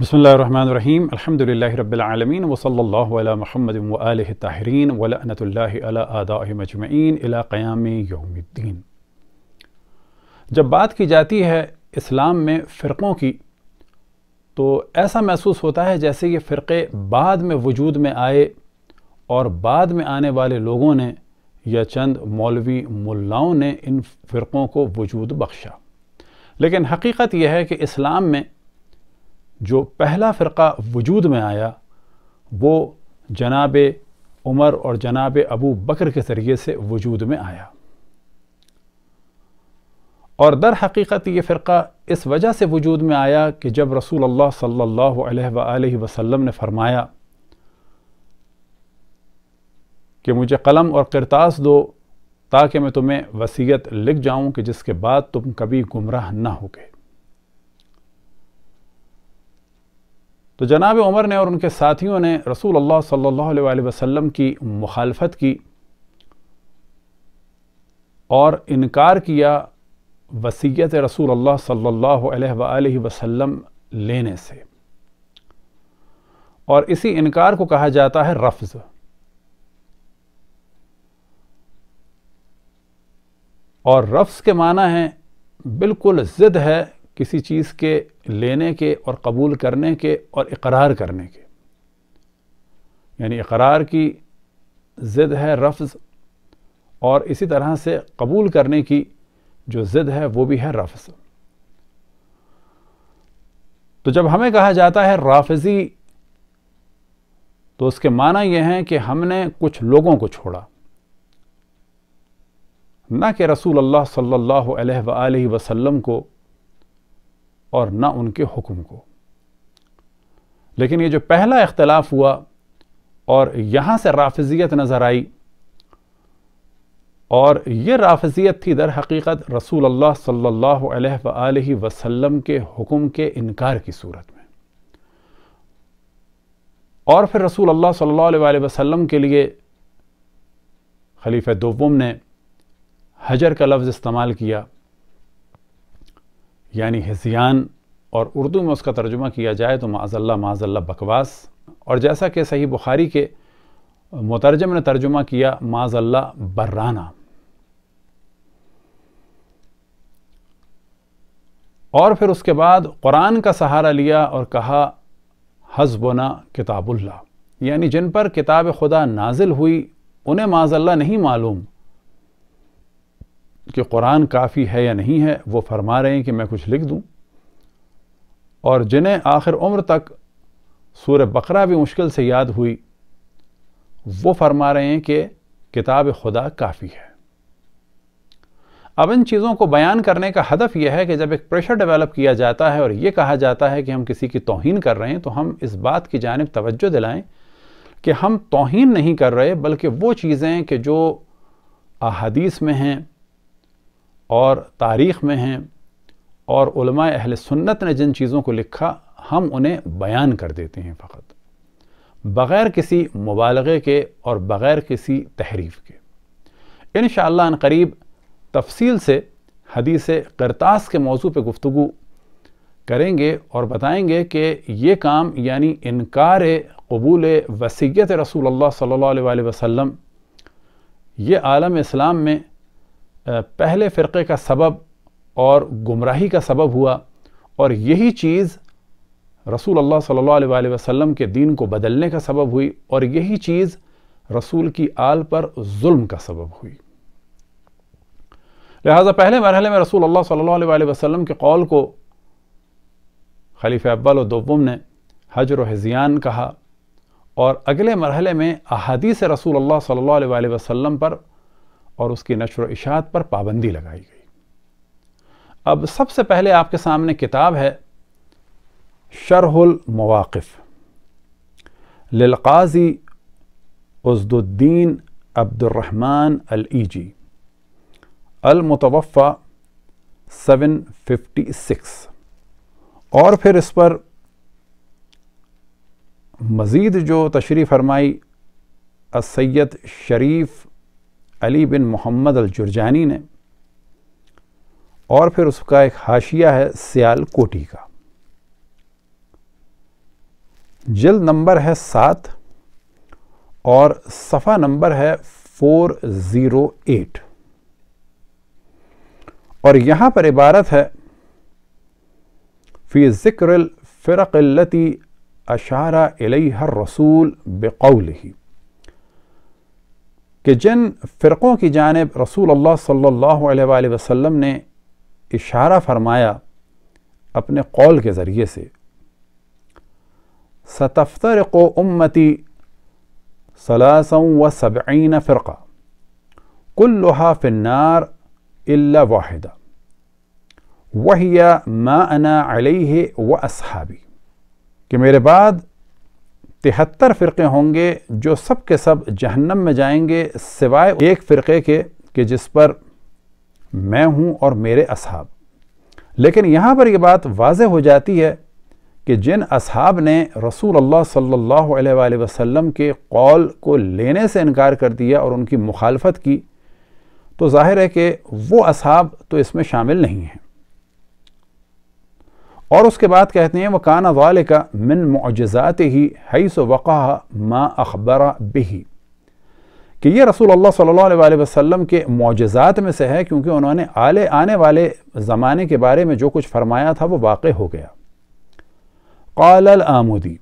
بسم اللہ الرحمن الحمد للہ رب العالمین وصلی اللہ علی محمد و علیہ علی آداء مجمعین الى قیام یوم الدین جب بات کی جاتی ہے اسلام میں فرقوں کی تو ایسا محسوس ہوتا ہے جیسے یہ فرقے بعد میں وجود میں آئے اور بعد میں آنے والے لوگوں نے یا چند مولوی ملاؤں نے ان فرقوں کو وجود بخشا لیکن حقیقت یہ ہے کہ اسلام میں جو پہلا فرقہ وجود میں آیا وہ جناب عمر اور جناب ابو بکر کے ذریعے سے وجود میں آیا اور در حقیقت یہ فرقہ اس وجہ سے وجود میں آیا کہ جب رسول اللہ صلی اللہ علیہ وآلہ وسلم نے فرمایا کہ مجھے قلم اور کرتاس دو تاکہ میں تمہیں وصیت لکھ جاؤں کہ جس کے بعد تم کبھی گمراہ نہ ہوگے تو جناب عمر نے اور ان کے ساتھیوں نے رسول اللہ صلی اللہ علیہ وسلم کی مخالفت کی اور انکار کیا وسیعت رسول اللہ صلی اللہ علیہ وآلہ وسلم لینے سے اور اسی انکار کو کہا جاتا ہے رفض اور رفض کے معنی ہیں بالکل ضد ہے کسی چیز کے لینے کے اور قبول کرنے کے اور اقرار کرنے کے یعنی اقرار کی ضد ہے رفض اور اسی طرح سے قبول کرنے کی جو ضد ہے وہ بھی ہے رفض تو جب ہمیں کہا جاتا ہے رافضی تو اس کے معنی یہ ہیں کہ ہم نے کچھ لوگوں کو چھوڑا نہ کہ رسول اللہ صلی اللہ علیہ وآلہ وسلم کو اور نہ ان کے حکم کو لیکن یہ جو پہلا اختلاف ہوا اور یہاں سے رافضیت نظر آئی اور یہ رافضیت تھی در حقیقت رسول اللہ صلی اللہ علیہ وآلہ وسلم کے حکم کے انکار کی صورت میں اور پھر رسول اللہ صلی اللہ علیہ وسلم کے لیے خلیفہ دوم نے حجر کا لفظ استعمال کیا یعنی حسیان اور اردو میں اس کا ترجمہ کیا جائے تو معذ اللہ معذ اللہ بکواس اور جیسا کہ صحیح بخاری کے مترجم نے ترجمہ کیا معذ اللہ برانہ اور پھر اس کے بعد قرآن کا سہارا لیا اور کہا حزبنا کتاب اللہ یعنی جن پر کتاب خدا نازل ہوئی انہیں معذ اللہ نہیں معلوم کہ قرآن کافی ہے یا نہیں ہے وہ فرما رہے ہیں کہ میں کچھ لکھ دوں اور جنہیں آخر عمر تک سور بقرہ بھی مشکل سے یاد ہوئی وہ فرما رہے ہیں کہ کتاب خدا کافی ہے اب ان چیزوں کو بیان کرنے کا ہدف یہ ہے کہ جب ایک پریشر ڈیولپ کیا جاتا ہے اور یہ کہا جاتا ہے کہ ہم کسی کی توہین کر رہے ہیں تو ہم اس بات کی جانب توجہ دلائیں کہ ہم توہین نہیں کر رہے بلکہ وہ چیزیں کہ جو احادیث میں ہیں اور تاریخ میں ہیں اور علماء اہل سنت نے جن چیزوں کو لکھا ہم انہیں بیان کر دیتے ہیں فقط بغیر کسی مبالغے کے اور بغیر کسی تحریف کے انشاءاللہ ان قریب تفصیل سے حدیث کرتاس کے موضوع پہ گفتگو کریں گے اور بتائیں گے کہ یہ کام یعنی انکار قبول وسیعت رسول اللہ صلی اللہ علیہ علیہ وسلم یہ عالم اسلام میں پہلے فرقے کا سبب اور گمراہی کا سبب ہوا اور یہی چیز رسول اللہ صلی اللہ علیہ وسلم کے دین کو بدلنے کا سبب ہوئی اور یہی چیز رسول کی آل پر ظلم کا سبب ہوئی لہٰذا پہلے مرحلے میں رسول اللہ صلی اللہ علیہ وسلم کے قول کو خلیفہ و دوبم نے حجر و حضیان کہا اور اگلے مرحلے میں احادیث رسول اللہ صلی اللہ علیہ وسلم پر اور اس کی نشر و اشاعت پر پابندی لگائی گئی اب سب سے پہلے آپ کے سامنے کتاب ہے شرح المواقف للقاضی عزد الدین عبد الرحمن الجی المتوفا سیون ففٹی سکس اور پھر اس پر مزید جو تشریح فرمائی سید شریف علی بن محمد الجرجانی نے اور پھر اس کا ایک حاشیہ ہے سیال کوٹی کا جلد نمبر ہے سات اور صفحہ نمبر ہے فور زیرو ایٹ اور یہاں پر عبارت ہے فی ذکر الفرقلتی اشارہ علی الرسول رسول کہ جن فرقوں کی جانب رسول اللہ صلی اللہ علیہ وآلہ وسلم نے اشارہ فرمایا اپنے قول کے ذریعے سے ستفترق کو امتی سلاسا و سبعین فرقہ کلحاء فنار واحدہ وہی ما انا علیہ و اصحابی کہ میرے بعد تہتر فرقے ہوں گے جو سب کے سب جہنم میں جائیں گے سوائے ایک فرقے کے کہ جس پر میں ہوں اور میرے اصحاب لیکن یہاں پر یہ بات واضح ہو جاتی ہے کہ جن اصحاب نے رسول اللہ صلی اللہ علیہ وآلہ وسلم کے قول کو لینے سے انکار کر دیا اور ان کی مخالفت کی تو ظاہر ہے کہ وہ اصحاب تو اس میں شامل نہیں ہیں اور اس کے بعد کہتے ہیں وَقَانَ ذَلِكَ مِن مُعْجِزَاتِهِ حَيْسُ معجزات مَا أَخْبَرَ بِهِ کہ یہ رسول اللہ صلی اللہ علیہ وسلم کے معجزات میں سے ہے کیونکہ انہوں نے آلے آنے والے زمانے کے بارے میں جو کچھ فرمایا تھا وہ واقع ہو گیا قال ال آمودی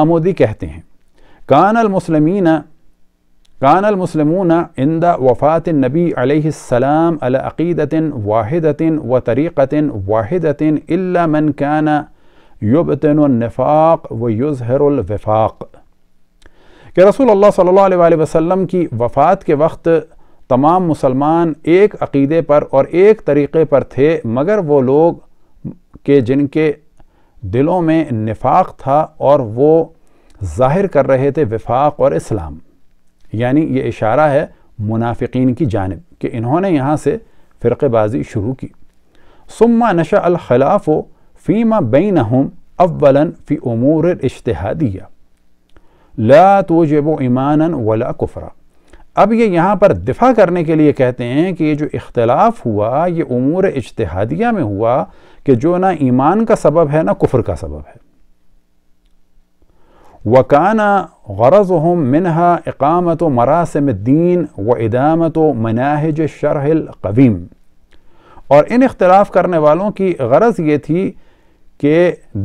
آمودی کہتے ہیں کان المسلمین کان المسلمون عند وفات النبی علیہ السلام علاقید واحدۃ و واحدۃ الا من كان یبتن النفاق و الوفاق کہ رسول اللہ صلی اللہ علیہ وسلم کی وفات کے وقت تمام مسلمان ایک عقیدے پر اور ایک طریقے پر تھے مگر وہ لوگ کہ جن کے دلوں میں نفاق تھا اور وہ ظاہر کر رہے تھے وفاق اور اسلام یعنی یہ اشارہ ہے منافقین کی جانب کہ انہوں نے یہاں سے فرق بازی شروع کی ثم نشا الخلاف و بینہم اولا فی امور اشتہادیہ لا توجب ایمانا ولا کفرا اب یہ یہاں پر دفاع کرنے کے لیے کہتے ہیں کہ یہ جو اختلاف ہوا یہ امور اجتہادیہ میں ہوا کہ جو نہ ایمان کا سبب ہے نہ کفر کا سبب ہے وکانہ غرض ہم منہا اقامت و مراسم میں دین و ادامت و مناہج شرح القویم اور ان اختلاف کرنے والوں کی غرض یہ تھی کہ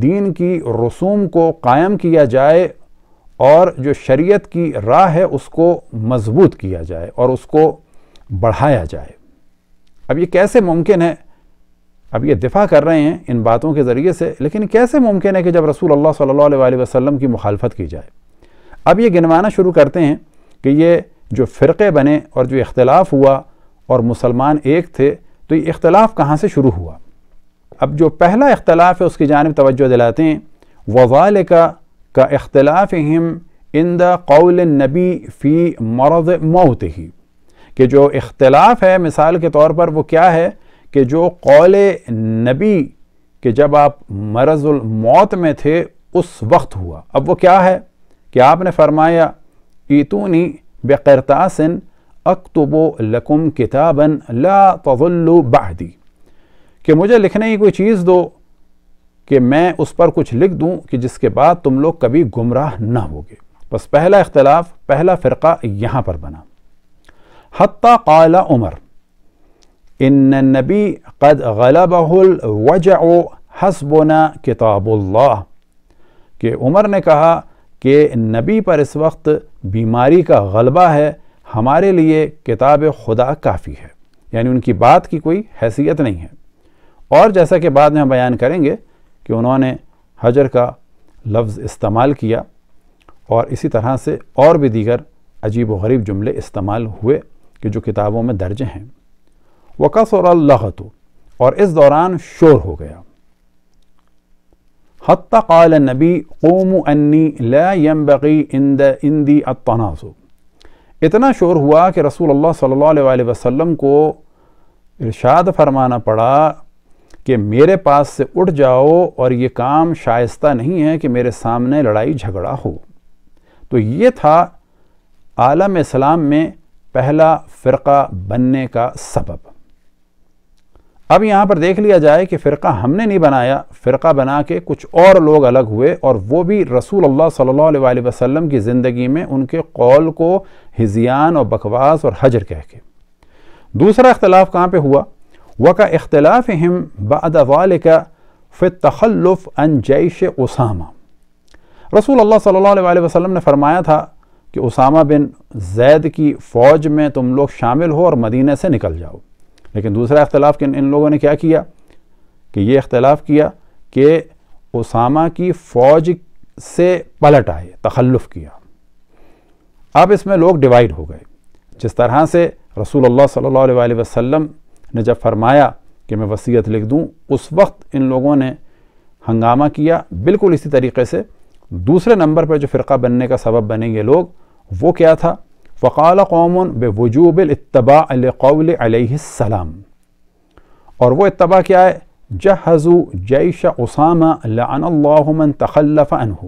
دین کی رسوم کو قائم کیا جائے اور جو شریعت کی راہ ہے اس کو مضبوط کیا جائے اور اس کو بڑھایا جائے اب یہ کیسے ممکن ہے اب یہ دفاع کر رہے ہیں ان باتوں کے ذریعے سے لیکن کیسے ممکن ہے کہ جب رسول اللہ صلی اللہ علیہ وسلم کی مخالفت کی جائے اب یہ گنوانا شروع کرتے ہیں کہ یہ جو فرقے بنے اور جو اختلاف ہوا اور مسلمان ایک تھے تو یہ اختلاف کہاں سے شروع ہوا اب جو پہلا اختلاف ہے اس کی جانب توجہ دلاتے ہیں وزالکا کا اختلاف ہم ان دا قول نبی فی مرض موت ہی کہ جو اختلاف ہے مثال کے طور پر وہ کیا ہے کہ جو قول نبی کہ جب آپ مرض الموت میں تھے اس وقت ہوا اب وہ کیا ہے کہ آپ نے فرمایا ایتونی بقرطاسن اکتبو اکتب کتابا لا تظلو بعدی کہ مجھے لکھنے کی کوئی چیز دو کہ میں اس پر کچھ لکھ دوں کہ جس کے بعد تم لوگ کبھی گمراہ نہ ہوگے بس پہلا اختلاف پہلا فرقہ یہاں پر بنا حتیٰ قال عمر ان النبی قد غلبہ الوجع حسبنا کتاب اللہ کہ عمر نے کہا کہ نبی پر اس وقت بیماری کا غلبہ ہے ہمارے لیے کتاب خدا کافی ہے یعنی ان کی بات کی کوئی حیثیت نہیں ہے اور جیسا کہ بعد میں ہم بیان کریں گے کہ انہوں نے حجر کا لفظ استعمال کیا اور اسی طرح سے اور بھی دیگر عجیب و غریب جملے استعمال ہوئے کہ جو کتابوں میں درج ہیں وَقَثُرَ اللَّغَتُ اور اس دوران شور ہو گیا حتی قال النَّبِي قوم أَنِّي لَا يَنْبَغِي ان دندی اتنا شور ہوا کہ رسول اللہ صلی اللہ علیہ وسلم کو ارشاد فرمانا پڑا کہ میرے پاس سے اٹھ جاؤ اور یہ کام شائستہ نہیں ہے کہ میرے سامنے لڑائی جھگڑا ہو تو یہ تھا عالم اسلام میں پہلا فرقہ بننے کا سبب اب یہاں پر دیکھ لیا جائے کہ فرقہ ہم نے نہیں بنایا فرقہ بنا کے کچھ اور لوگ الگ ہوئے اور وہ بھی رسول اللہ صلی اللہ علیہ وسلم کی زندگی میں ان کے قول کو ہزیان اور بکواس اور حجر کہہ کے دوسرا اختلاف کہاں پہ ہوا وہ اختلاف ہم بدوال کا فط تخلّف جیش اسامہ رسول اللہ صلی اللہ علیہ وسلم نے فرمایا تھا کہ اسامہ بن زید کی فوج میں تم لوگ شامل ہو اور مدینہ سے نکل جاؤ لیکن دوسرا اختلاف ان لوگوں نے کیا کیا کہ یہ اختلاف کیا کہ اسامہ کی فوج سے پلٹ آئے تخلف کیا اب اس میں لوگ ڈیوائیڈ ہو گئے جس طرح سے رسول اللہ صلی اللہ علیہ وسلم نے جب فرمایا کہ میں وصیت لکھ دوں اس وقت ان لوگوں نے ہنگامہ کیا بالکل اسی طریقے سے دوسرے نمبر پہ جو فرقہ بننے کا سبب بنیں گے لوگ وہ کیا تھا فقال قوم بے وجوب لقول علیہ السلام اور وہ اتباع کیا ہے جہزو جیش جہضو لعن اللہ من تخلف عنہ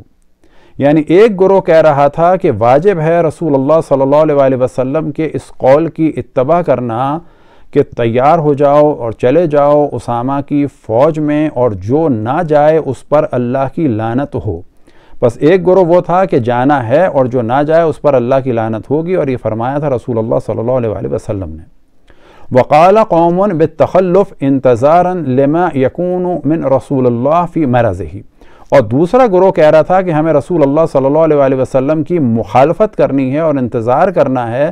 یعنی ایک گروہ کہہ رہا تھا کہ واجب ہے رسول اللہ صلی اللہ علیہ وسلم کے اس قول کی اتباع کرنا کہ تیار ہو جاؤ اور چلے جاؤ اسامہ کی فوج میں اور جو نہ جائے اس پر اللہ کی لانت ہو بس ایک گروہ وہ تھا کہ جانا ہے اور جو نہ جائے اس پر اللہ کی لعنت ہوگی اور یہ فرمایا تھا رسول اللہ صلی اللہ علیہ وآلہ وسلم نے وقال قَوْمٌ ب تخلف لِمَا لما یقون رَسُولَ من رسول اللہ فی اور دوسرا گروہ کہہ رہا تھا کہ ہمیں رسول اللہ صلی اللہ علیہ وآلہ وسلم کی مخالفت کرنی ہے اور انتظار کرنا ہے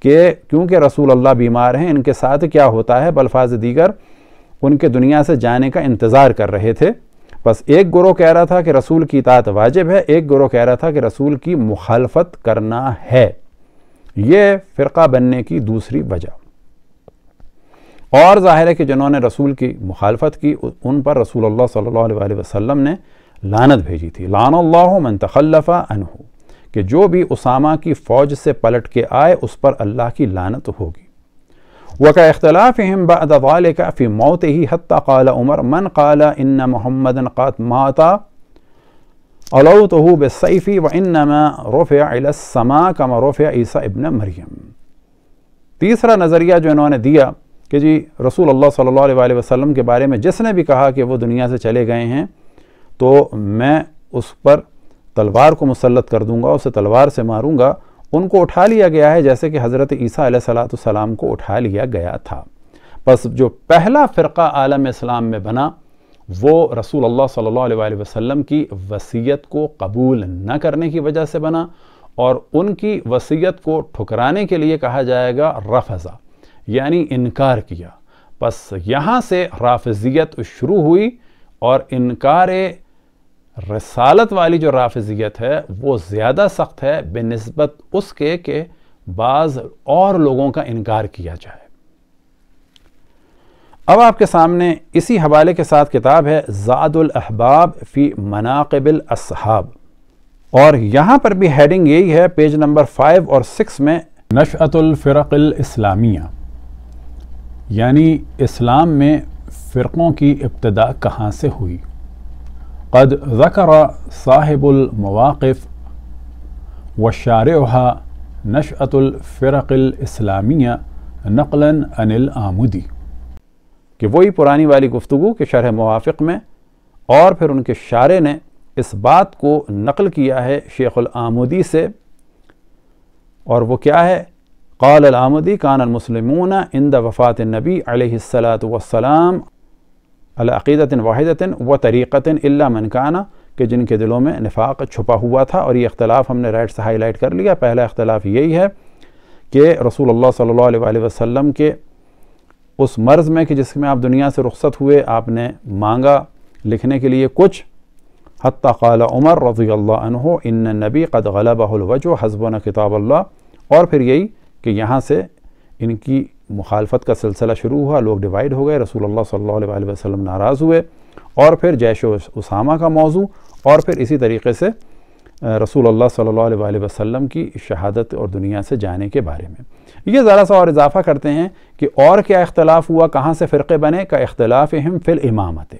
کہ کیونکہ رسول اللہ بیمار ہیں ان کے ساتھ کیا ہوتا ہے بلفاظ دیگر ان کے دنیا سے جانے کا انتظار کر رہے تھے بس ایک گروہ کہہ رہا تھا کہ رسول کی اطاعت واجب ہے ایک گروہ کہہ رہا تھا کہ رسول کی مخالفت کرنا ہے یہ فرقہ بننے کی دوسری وجہ اور ظاہر ہے کہ جنہوں نے رسول کی مخالفت کی ان پر رسول اللہ صلی اللہ علیہ وسلم نے لانت بھیجی تھی لان اللہ من تخلف عنہ کہ جو بھی اسامہ کی فوج سے پلٹ کے آئے اس پر اللہ کی لانت ہوگی وکا اختلافهم بعد ذلک فی موته موت ہی عمر من عمر من محمد قد مات ماتا بالسيف وانما و الى السماء كما رفع عیسی ابن مریم تیسرا نظریہ جو انہوں نے دیا کہ جی رسول اللہ صلی اللہ علیہ وسلم کے بارے میں جس نے بھی کہا کہ وہ دنیا سے چلے گئے ہیں تو میں اس پر تلوار کو مسلط کر دوں گا اسے تلوار سے ماروں گا ان کو اٹھا لیا گیا ہے جیسے کہ حضرت عیسیٰ علیہ صلاۃ السلام کو اٹھا لیا گیا تھا بس جو پہلا فرقہ عالم اسلام میں بنا وہ رسول اللہ صلی اللہ علیہ وآلہ وسلم کی وصیت کو قبول نہ کرنے کی وجہ سے بنا اور ان کی وصیت کو ٹھکرانے کے لیے کہا جائے گا رفضہ یعنی انکار کیا بس یہاں سے رافضیت شروع ہوئی اور انکار رسالت والی جو رافضیت ہے وہ زیادہ سخت ہے بے نسبت اس کے کہ بعض اور لوگوں کا انکار کیا جائے اب آپ کے سامنے اسی حوالے کے ساتھ کتاب ہے زاد الاحباب فی مناقب الاصحاب اور یہاں پر بھی ہیڈنگ یہی ہے پیج نمبر فائیو اور سکس میں نشعت الفرق الاسلامیہ یعنی اسلام میں فرقوں کی ابتدا کہاں سے ہوئی قد ذكر صاحب المواقف وشارعها نشأة الفرق الإسلامية نقلا عن الآمودي کہ وہی پرانی والی گفتگو کہ شرح موافق میں اور پھر ان کے شارع نے اس بات کو نقل کیا ہے شیخ الآمودی سے اور وہ کیا ہے قال الآمودی کان المسلمون عند وفات النبی علیہ السلام العقیدت واحدََََََََََََ و طریقت اللہ منکانہ کہ جن کے دلوں میں نفاق چھپا ہوا تھا اور یہ اختلاف ہم نے رائٹ سے ہائی لائٹ کر لیا پہلا اختلاف یہی ہے کہ رسول اللہ صلی اللہ علیہ وسلم کے اس مرض میں کہ جس میں آپ دنیا سے رخصت ہوئے آپ نے مانگا لکھنے کے لیے کچھ حتیٰ قال عمر رضی اللہ عنہ ان نبی قد غلبہ الوجو حسب کتاب اللہ اور پھر یہی کہ یہاں سے ان کی مخالفت کا سلسلہ شروع ہوا لوگ ڈیوائیڈ ہو گئے رسول اللہ صلی اللہ علیہ وسلم ناراض ہوئے اور پھر جیش و اسامہ کا موضوع اور پھر اسی طریقے سے رسول اللہ صلی اللہ علیہ وسلم کی شہادت اور دنیا سے جانے کے بارے میں یہ ذرا سا اور اضافہ کرتے ہیں کہ اور کیا اختلاف ہوا کہاں سے فرقے بنے کا اختلاف فی الامامت ہے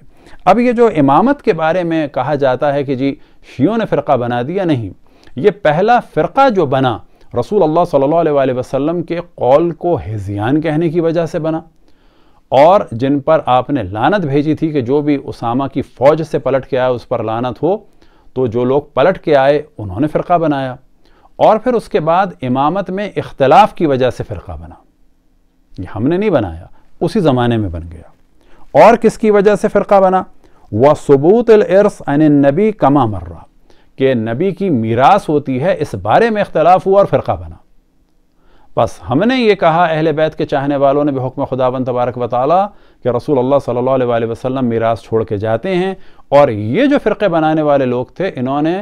اب یہ جو امامت کے بارے میں کہا جاتا ہے کہ جی شیعوں نے فرقہ بنا دیا نہیں یہ پہلا فرقہ جو بنا رسول اللہ صلی اللہ علیہ وسلم کے قول کو کہنے کی وجہ سے بنا اور جن پر آپ نے لانت بھیجی تھی کہ جو بھی اسامہ کی فوج سے پلٹ کے آئے اس پر لانت ہو تو جو لوگ پلٹ کے آئے انہوں نے فرقہ بنایا اور پھر اس کے بعد امامت میں اختلاف کی وجہ سے فرقہ بنا یہ ہم نے نہیں بنایا اسی زمانے میں بن گیا اور کس کی وجہ سے فرقہ بنا وہ ثبوت العرس النَّبِي کما مرہ کہ نبی کی میراث ہوتی ہے اس بارے میں اختلاف ہوا اور فرقہ بنا بس ہم نے یہ کہا اہل بیت کے چاہنے والوں نے بحکم حکم خدا بند تبارک بطالا کہ رسول اللہ صلی اللہ علیہ وآلہ وسلم میراث چھوڑ کے جاتے ہیں اور یہ جو فرقے بنانے والے لوگ تھے انہوں نے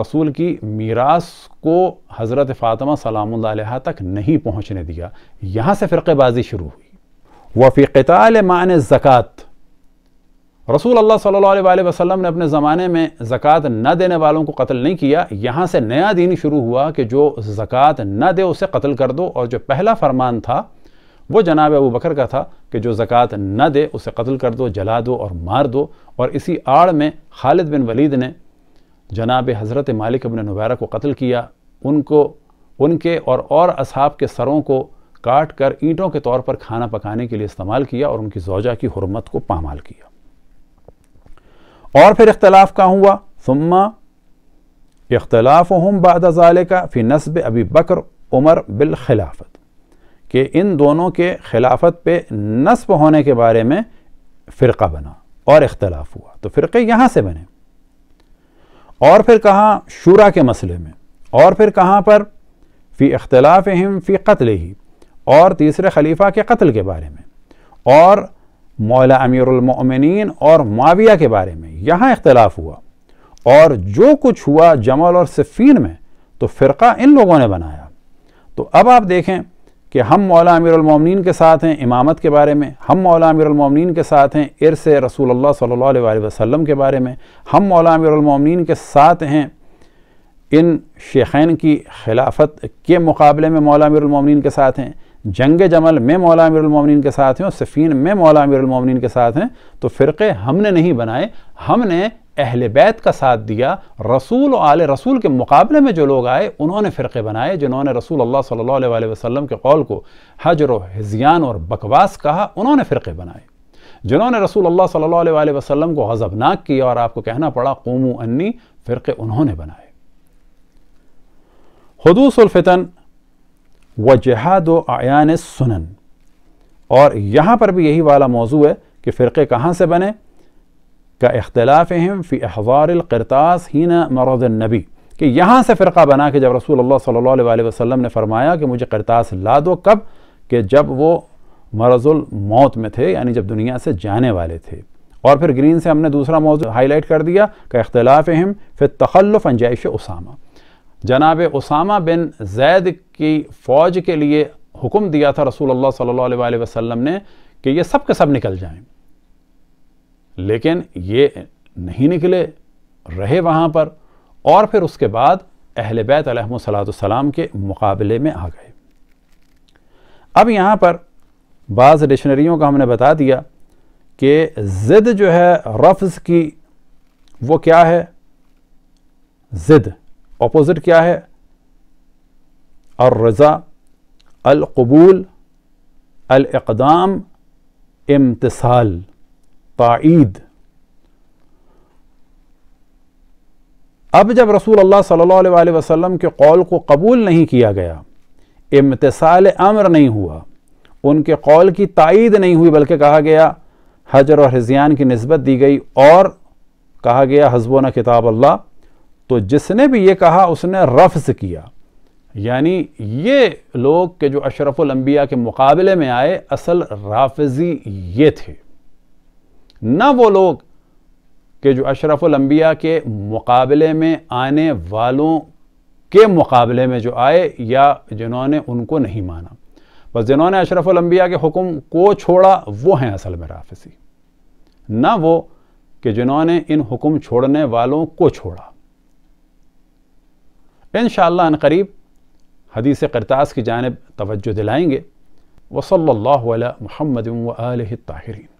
رسول کی میراث کو حضرت فاطمہ سلام اللہ علیہ تک نہیں پہنچنے دیا یہاں سے فرقے بازی شروع ہوئی معنی زکوٰۃ رسول اللہ صلی اللہ علیہ وسلم نے اپنے زمانے میں زکاة نہ دینے والوں کو قتل نہیں کیا یہاں سے نیا دین شروع ہوا کہ جو زکوٰۃ نہ دے اسے قتل کر دو اور جو پہلا فرمان تھا وہ جناب ابو بکر کا تھا کہ جو زکوٰۃ نہ دے اسے قتل کر دو جلا دو اور مار دو اور اسی آڑ میں خالد بن ولید نے جناب حضرت مالک ابن نبیرہ کو قتل کیا ان کو ان کے اور اور اصحاب کے سروں کو کاٹ کر اینٹوں کے طور پر کھانا پکانے کے لیے استعمال کیا اور ان کی زوجہ کی حرمت کو پامال کیا اور پھر اختلاف کا ہوا ثم اختلافهم بعد ذالک فی نصب ابی بکر عمر بالخلافت کہ ان دونوں کے خلافت پہ نصب ہونے کے بارے میں فرقہ بنا اور اختلاف ہوا تو فرقے یہاں سے بنے اور پھر کہاں شورا کے مسئلے میں اور پھر کہاں پر فی اختلاف فی قتل ہی اور تیسرے خلیفہ کے قتل کے بارے میں اور مولا امیر المؤمنین اور معاویہ کے بارے میں یہاں اختلاف ہوا اور جو کچھ ہوا جمل اور صفین میں تو فرقہ ان لوگوں نے بنایا تو اب آپ دیکھیں کہ ہم مولا امیر المومنین کے ساتھ ہیں امامت کے بارے میں ہم مولا امیر المومنین کے ساتھ ہیں عرص رسول اللہ صلی اللہ علیہ وسلم کے بارے میں ہم مولا امیر المومنین کے ساتھ ہیں ان شیخین کی خلافت کے مقابلے میں مولا امیر المومنین کے ساتھ ہیں جنگ جمل میں مولا امیر المومنین کے ساتھ ہیں اور سفین میں مولا امیر المومنین کے ساتھ ہیں تو فرقے ہم نے نہیں بنائے ہم نے اہل بیت کا ساتھ دیا رسول و آل رسول کے مقابلے میں جو لوگ آئے انہوں نے فرقے بنائے جنہوں نے رسول اللہ صلی اللہ علیہ وسلم کے قول کو حجر و حزیان اور بکواس کہا انہوں نے فرقے بنائے جنہوں نے رسول اللہ صلی اللہ علیہ وسلم کو غضبناک کیا اور آپ کو کہنا پڑا قومو انی فرقے انہوں نے بنائے حدوث الفتن وجہاد و اعیان سنن اور یہاں پر بھی یہی والا موضوع ہے کہ فرقے کہاں سے بنے کا اختلاف اہم فی احوار القرطاس ہین مرض النبی کہ یہاں سے فرقہ بنا کہ جب رسول اللہ صلی اللہ علیہ وسلم نے فرمایا کہ مجھے قرطاس لا دو کب کہ جب وہ مرض الموت میں تھے یعنی جب دنیا سے جانے والے تھے اور پھر گرین سے ہم نے دوسرا موضوع ہائی لائٹ کر دیا کہ اختلاف اہم التخلف تخلف انجائش اسامہ جناب اسامہ بن زید کی فوج کے لیے حکم دیا تھا رسول اللہ صلی اللہ علیہ وسلم نے کہ یہ سب کے سب نکل جائیں لیکن یہ نہیں نکلے رہے وہاں پر اور پھر اس کے بعد اہل بیت علیہ السلام صلاۃ کے مقابلے میں آ گئے اب یہاں پر بعض ڈشنریوں کا ہم نے بتا دیا کہ زد جو ہے رفض کی وہ کیا ہے زد اپوزٹ کیا ہے الرضا القبول الاقدام امتصال تائید اب جب رسول اللہ صلی اللہ علیہ وسلم کے قول کو قبول نہیں کیا گیا امتصال امر نہیں ہوا ان کے قول کی تائید نہیں ہوئی بلکہ کہا گیا حجر و حضیان کی نسبت دی گئی اور کہا گیا حزبون کتاب اللہ تو جس نے بھی یہ کہا اس نے رفض کیا یعنی یہ لوگ کہ جو اشرف الانبیاء کے مقابلے میں آئے اصل رافضی یہ تھے نہ وہ لوگ کہ جو اشرف الانبیاء کے مقابلے میں آنے والوں کے مقابلے میں جو آئے یا جنہوں نے ان کو نہیں مانا بس جنہوں نے اشرف الانبیاء کے حکم کو چھوڑا وہ ہیں اصل میں رافضی نہ وہ کہ جنہوں نے ان حکم چھوڑنے والوں کو چھوڑا ان شاء الله ان قريب حديث قرطاس کی جانب توجہ دلائیں گے وصلى الله على محمد واله الطاهرين